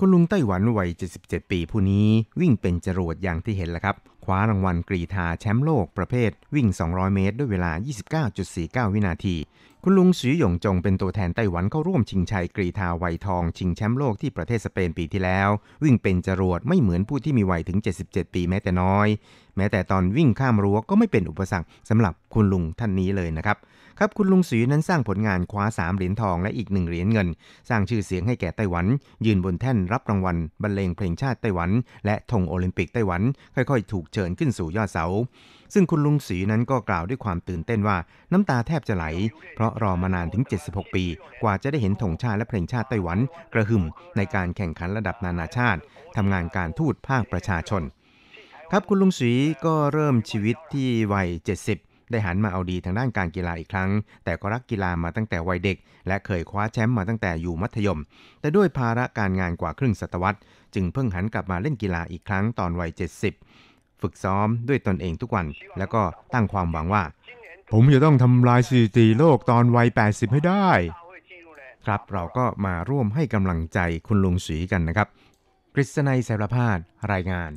คุณลุง ไต้หวันวัย 77 ปีผู้นี้ วิ่งเป็นจรวดอย่างที่เห็นแล้วครับคว้ารางวัลกรีธาแชมป์โลกประเภทวิ่ง 200 เมตร ด้วยเวลา 29.49 วินาที คุณลุงสือหยงจงเป็นตัวแทนไต้หวันเข้าร่วมชิงชัยกรีธาวัยทองชิงแชมป์โลกที่ประเทศสเปนปีที่แล้ว วิ่งเป็นจรวด ไม่เหมือนผู้ที่มีวัยถึง 77 ปีแม้แต่น้อย แม้แต่ตอนวิ่งข้ามรั้วก็ไม่เป็นอุปสรรคสำหรับคุณลุงท่านนี้เลยนะครับครับคุณลุงสีนั้นสร้างผลงานคว้า3เหรียญทองและอีก1เหรียญเงินสร้างชื่อเสียงให้แก่ไต้หวัน ยืนบนแท่นรับรางวัลบรรเลงเพลงชาติไต้หวัน และธงโอลิมปิกไต้หวัน ค่อย ๆ ถูกเชิญขึ้นสู่ยอดเสา ซึ่งคุณลุงสีนั้นก็กล่าวด้วยความตื่นเต้นว่าน้ำตาแทบจะไหลเพราะรอมานานถึง 76 ปี กว่าจะได้เห็นธงชาติและเพลงชาติไต้หวันกระหึ่ม ในการแข่งขันระดับนานาชาติทำงานการทูตภาคประชาชน ครับคุณลุงสีก็เริ่มชีวิตที่วัย70ได้หันมาเอาดีทางด้านการกีฬาอีกครั้ง แต่ก็รักกีฬามาตั้งแต่วัยเด็ก และเคยคว้าแชมป์มาตั้งแต่อยู่มัธยม แต่ด้วยภาระการงานกว่าครึ่งศตวรรษจึงเพิ่งหันกลับมาเล่นกีฬาอีกครั้งตอนวัย70ฝึกซ้อมด้วยตนเองทุกวัน แล้วก็ตั้งความหวังว่า ผมจะต้องทำลายสถิติโลกตอนวัย80ให้ได้ ครับเราก็มาร่วมให้กำลังใจคุณลุงสีกันนะครับกฤษณัยสารพาดรายงาน